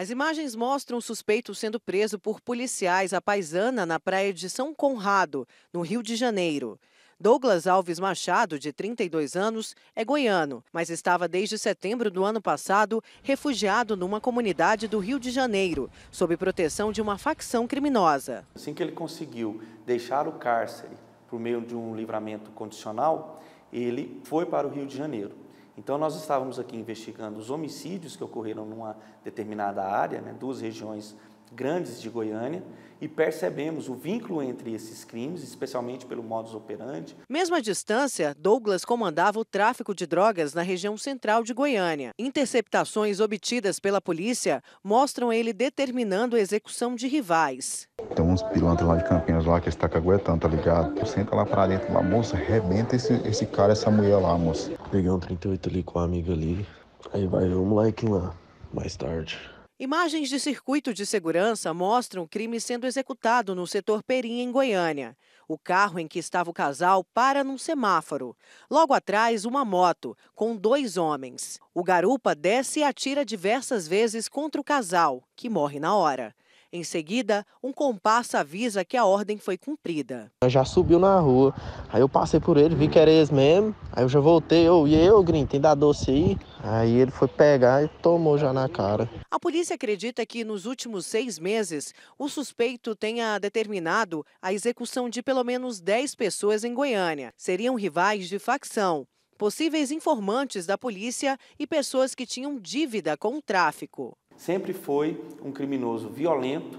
As imagens mostram o suspeito sendo preso por policiais à paisana na praia de São Conrado, no Rio de Janeiro. Douglas Alves Machado, de 32 anos, é goiano, mas estava desde setembro do ano passado refugiado numa comunidade do Rio de Janeiro, sob proteção de uma facção criminosa. Assim que ele conseguiu deixar o cárcere por meio de um livramento condicional, ele foi para o Rio de Janeiro. Então, nós estávamos aqui investigando os homicídios que ocorreram numa determinada área, né, duas regiões grandes de Goiânia, e percebemos o vínculo entre esses crimes, especialmente pelo modus operandi. Mesmo à distância, Douglas comandava o tráfico de drogas na região central de Goiânia. Interceptações obtidas pela polícia mostram ele determinando a execução de rivais. Tem uns pilantras lá de Campinas, lá que está caguetando, tá ligado? Senta lá pra dentro, lá, moça, rebenta esse, esse cara, essa mulher lá, moça. Peguei um 38 ali com a amiga ali. Aí vai um like lá, mais tarde. Imagens de circuito de segurança mostram o crime sendo executado no setor Perim, em Goiânia. O carro em que estava o casal para num semáforo. Logo atrás, uma moto, com dois homens. O garupa desce e atira diversas vezes contra o casal, que morre na hora. Em seguida, um comparsa avisa que a ordem foi cumprida. Já subiu na rua, aí eu passei por ele, vi que era eles mesmo, aí eu já voltei, eu e eu, Grim, tem da doce aí? Aí ele foi pegar e tomou já na cara. A polícia acredita que nos últimos seis meses, o suspeito tenha determinado a execução de pelo menos 10 pessoas em Goiânia. Seriam rivais de facção possíveis informantes da polícia e pessoas que tinham dívida com o tráfico sempre foi um criminoso violento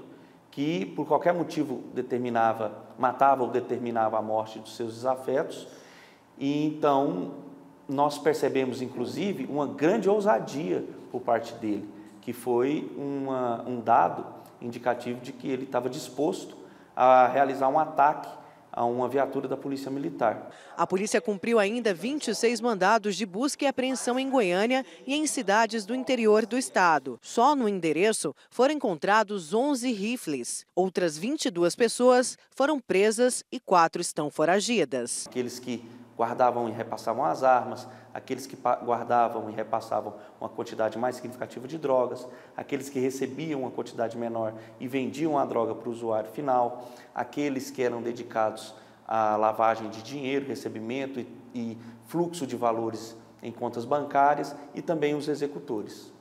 que, por qualquer motivo, determinava, matava ou determinava a morte dos seus desafetos. E então nós percebemos, inclusive, uma grande ousadia por parte dele, que foi uma, um dado indicativo de que ele estava disposto a realizar um ataque a uma viatura da Polícia Militar. A polícia cumpriu ainda 26 mandados de busca e apreensão em Goiânia e em cidades do interior do estado. Só no endereço foram encontrados 11 rifles. Outras 22 pessoas foram presas e quatro estão foragidas. Aqueles que guardavam e repassavam as armas, aqueles que guardavam e repassavam uma quantidade mais significativa de drogas, aqueles que recebiam uma quantidade menor e vendiam a droga para o usuário final, aqueles que eram dedicados à lavagem de dinheiro, recebimento e, e fluxo de valores em contas bancárias e também os executores.